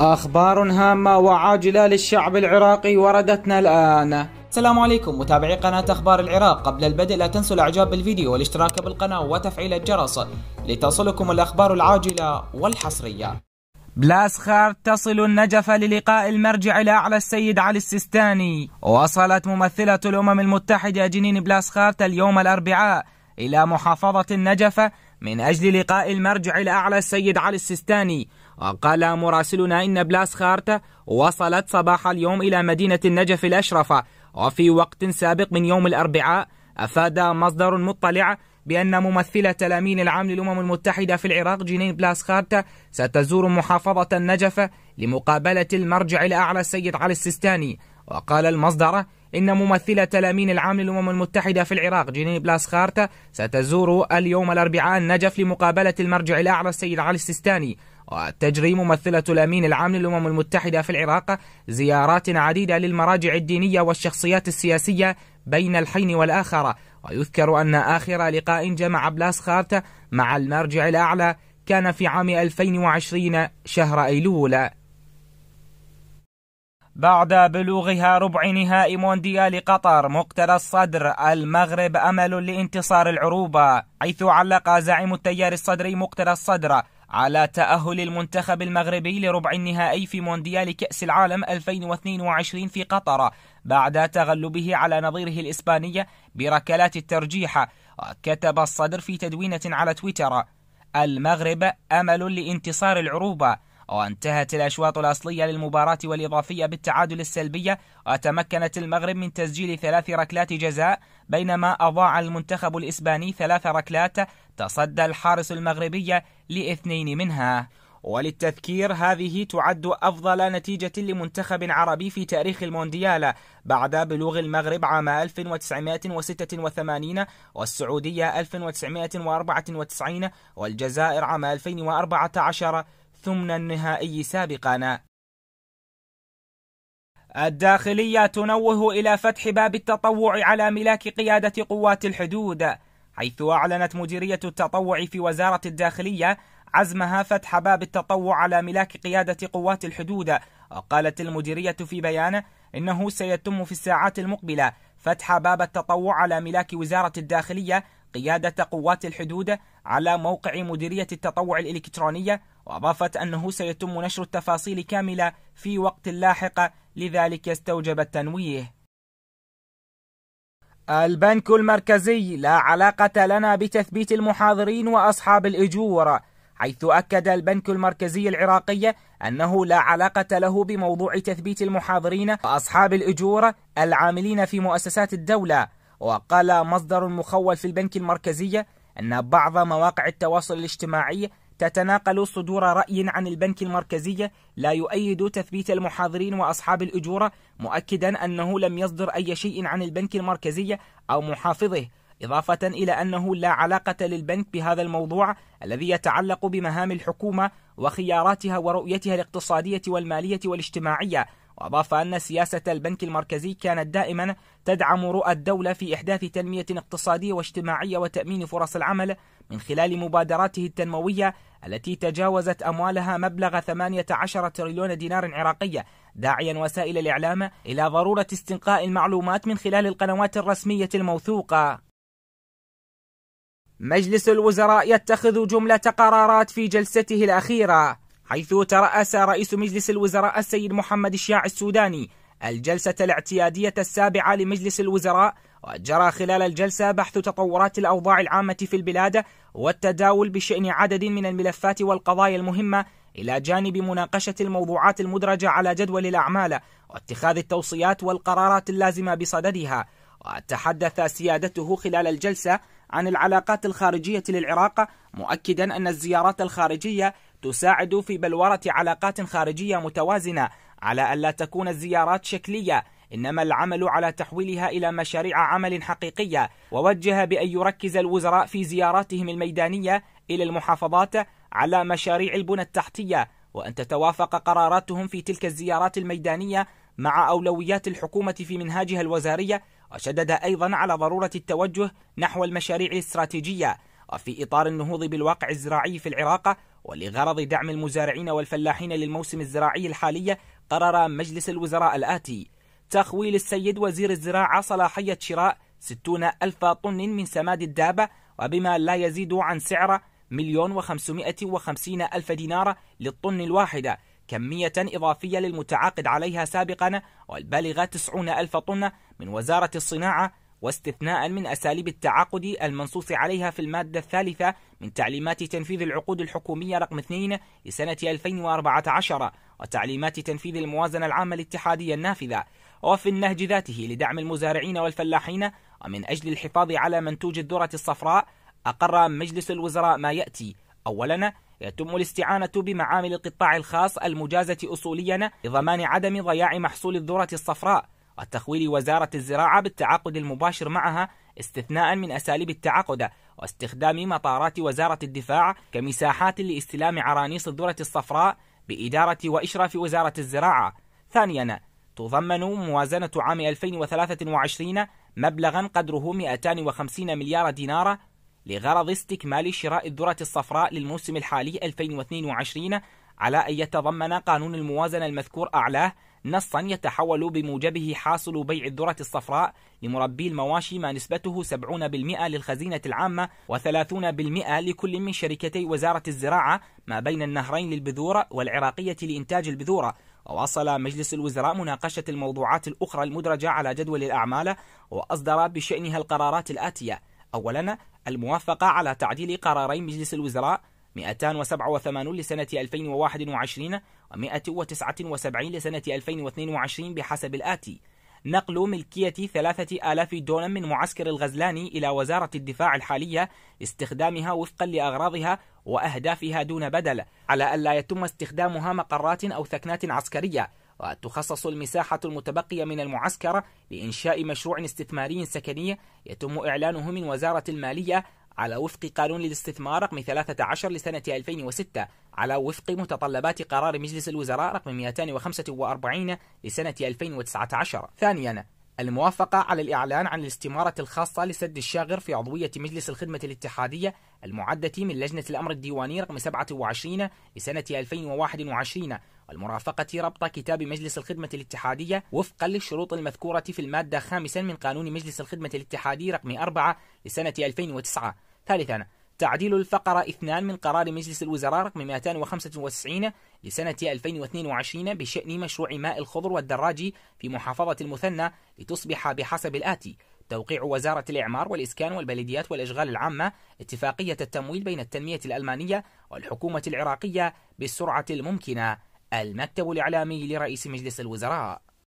أخبار هامة وعاجلة للشعب العراقي وردتنا الآن السلام عليكم متابعي قناة أخبار العراق قبل البدء لا تنسوا الإعجاب بالفيديو والاشتراك بالقناة وتفعيل الجرس لتصلكم الأخبار العاجلة والحصرية بلاسخار تصل النجف للقاء المرجع الأعلى السيد علي السيستاني وصلت ممثلة الأمم المتحدة جنين بلاسخارت اليوم الأربعاء إلى محافظة النجف من أجل لقاء المرجع الأعلى السيد علي السيستاني قال مراسلنا إن بلاس خارتة وصلت صباح اليوم إلى مدينة النجف الأشرفة وفي وقت سابق من يوم الأربعاء أفاد مصدر مطلع بأن ممثلة الأمين العام للأمم المتحدة في العراق جنين بلاس خارتا ستزور محافظة النجف لمقابلة المرجع الأعلى السيد علي السيستاني وقال المصدر إن ممثلة الأمين العام للأمم المتحدة في العراق جنين بلاس خارتا ستزور اليوم الأربعاء النجف لمقابلة المرجع الأعلى السيد علي السيستاني وتجري ممثلة الأمين العام للأمم المتحدة في العراق زيارات عديدة للمراجع الدينية والشخصيات السياسية بين الحين والآخر ويذكر أن آخر لقاء جمع بلاس خارت مع المرجع الأعلى كان في عام 2020 شهر أيلول بعد بلوغها ربع نهائي مونديال قطر مقتدى الصدر المغرب أمل لانتصار العروبة حيث علق زعيم التيار الصدري مقتدى الصدر على تأهل المنتخب المغربي لربع النهائي في مونديال كأس العالم 2022 في قطر بعد تغلبه على نظيره الإسبانية بركلات الترجيح وكتب الصدر في تدوينة على تويتر المغرب أمل لانتصار العروبة وانتهت الأشواط الأصلية للمباراة والإضافية بالتعادل السلبية وتمكنت المغرب من تسجيل ثلاث ركلات جزاء بينما أضاع المنتخب الإسباني ثلاث ركلات تصدى الحارس المغربي لاثنين منها وللتذكير هذه تعد أفضل نتيجة لمنتخب عربي في تاريخ المونديال بعد بلوغ المغرب عام 1986 والسعودية 1994 والجزائر عام 2014 ثمن النهائي سابقا الداخلية تنوه إلى فتح باب التطوع على ملاك قيادة قوات الحدود حيث أعلنت مديرية التطوع في وزارة الداخلية عزمها فتح باب التطوع على ملاك قيادة قوات الحدود وقالت المديرية في بيان إنه سيتم في الساعات المقبلة فتح باب التطوع على ملاك وزارة الداخلية قيادة قوات الحدود على موقع مديرية التطوع الإلكترونية وأضافت أنه سيتم نشر التفاصيل كاملة في وقت لاحق لذلك يستوجب التنويه البنك المركزي لا علاقة لنا بتثبيت المحاضرين وأصحاب الإجور حيث أكد البنك المركزي العراقي أنه لا علاقة له بموضوع تثبيت المحاضرين وأصحاب الأجور العاملين في مؤسسات الدولة وقال مصدر مخول في البنك المركزي أن بعض مواقع التواصل الاجتماعي تتناقل صدور رأي عن البنك المركزي لا يؤيد تثبيت المحاضرين وأصحاب الأجورة مؤكدا أنه لم يصدر أي شيء عن البنك المركزي أو محافظه إضافة إلى أنه لا علاقة للبنك بهذا الموضوع الذي يتعلق بمهام الحكومة وخياراتها ورؤيتها الاقتصادية والمالية والاجتماعية وأضاف أن سياسة البنك المركزي كانت دائما تدعم رؤى الدولة في إحداث تنمية اقتصادية واجتماعية وتأمين فرص العمل من خلال مبادراته التنموية التي تجاوزت أموالها مبلغ 18 تريليون دينار عراقية داعيا وسائل الإعلام إلى ضرورة استنقاء المعلومات من خلال القنوات الرسمية الموثوقة مجلس الوزراء يتخذ جملة قرارات في جلسته الأخيرة حيث ترأس رئيس مجلس الوزراء السيد محمد الشياع السوداني الجلسة الاعتيادية السابعة لمجلس الوزراء وجرى خلال الجلسة بحث تطورات الأوضاع العامة في البلاد والتداول بشأن عدد من الملفات والقضايا المهمة إلى جانب مناقشة الموضوعات المدرجة على جدول الأعمال واتخاذ التوصيات والقرارات اللازمة بصددها وتحدث سيادته خلال الجلسة عن العلاقات الخارجية للعراق مؤكدا أن الزيارات الخارجية تساعد في بلورة علاقات خارجية متوازنة على ألا تكون الزيارات شكلية إنما العمل على تحويلها إلى مشاريع عمل حقيقية ووجه بأن يركز الوزراء في زياراتهم الميدانية إلى المحافظات على مشاريع البنى التحتية وأن تتوافق قراراتهم في تلك الزيارات الميدانية مع أولويات الحكومة في منهاجها الوزارية وشدد أيضا على ضرورة التوجه نحو المشاريع الاستراتيجية وفي إطار النهوض بالواقع الزراعي في العراق ولغرض دعم المزارعين والفلاحين للموسم الزراعي الحالي قرر مجلس الوزراء الآتي تخويل السيد وزير الزراعة صلاحية شراء 60 ألف طن من سماد الدابة وبما لا يزيد عن سعر مليون وخمسمائة وخمسين ألف دينار للطن الواحدة كمية إضافية للمتعاقد عليها سابقا والبالغة 90 ألف طن من وزارة الصناعة واستثناء من أساليب التعاقد المنصوص عليها في المادة الثالثة من تعليمات تنفيذ العقود الحكومية رقم 2 لسنة 2014 وتعليمات تنفيذ الموازنة العامة الاتحادية النافذة وفي النهج ذاته لدعم المزارعين والفلاحين ومن أجل الحفاظ على منتوج الذرة الصفراء أقر مجلس الوزراء ما يأتي أولا يتم الاستعانة بمعامل القطاع الخاص المجازة أصوليا لضمان عدم ضياع محصول الذرة الصفراء وتخويل وزارة الزراعة بالتعاقد المباشر معها استثناء من أساليب التعاقد واستخدام مطارات وزارة الدفاع كمساحات لاستلام عرانيص الذرة الصفراء بإدارة وإشراف وزارة الزراعة ثانيا تضمن موازنة عام 2023 مبلغا قدره 250 مليار دينار لغرض استكمال شراء الذرة الصفراء للموسم الحالي 2022 على أن يتضمن قانون الموازنة المذكور أعلاه نصا يتحول بموجبه حاصل بيع الذرة الصفراء لمربي المواشي ما نسبته 70% للخزينة العامة و30% لكل من شركتي وزارة الزراعة ما بين النهرين للبذور والعراقية لإنتاج البذورة وواصل مجلس الوزراء مناقشة الموضوعات الأخرى المدرجة على جدول الأعمال وأصدر بشأنها القرارات الآتية أولا الموافقة على تعديل قراري مجلس الوزراء 287 لسنة 2021 و179 لسنة 2022 بحسب الآتي نقل ملكية 3000 دونم من معسكر الغزلاني إلى وزارة الدفاع الحالية لاستخدامها وفقا لأغراضها وأهدافها دون بدل على ألا يتم استخدامها مقرات أو ثكنات عسكرية وتخصص المساحة المتبقية من المعسكر لإنشاء مشروع استثماري سكني يتم إعلانه من وزارة المالية على وفق قانون الاستثمار رقم 13 لسنة 2006 على وفق متطلبات قرار مجلس الوزراء رقم 245 لسنة 2019 ثانيا الموافقة على الإعلان عن الاستمارة الخاصة لسد الشاغر في عضوية مجلس الخدمة الاتحادية المعدة من لجنة الأمر الديواني رقم 27 لسنة 2021 والمرافقة ربط كتاب مجلس الخدمة الاتحادية وفقا للشروط المذكورة في المادة خامسا من قانون مجلس الخدمة الاتحادي رقم 4 لسنة 2009 ثالثا تعديل الفقرة 2 من قرار مجلس الوزراء رقم 295 لسنة 2022 بشأن مشروع ماء الخضر والدراجي في محافظة المثنى لتصبح بحسب الآتي توقيع وزارة الإعمار والإسكان والبلديات والأشغال العامة اتفاقية التمويل بين التنمية الألمانية والحكومة العراقية بالسرعة الممكنة المكتب الإعلامي لرئيس مجلس الوزراء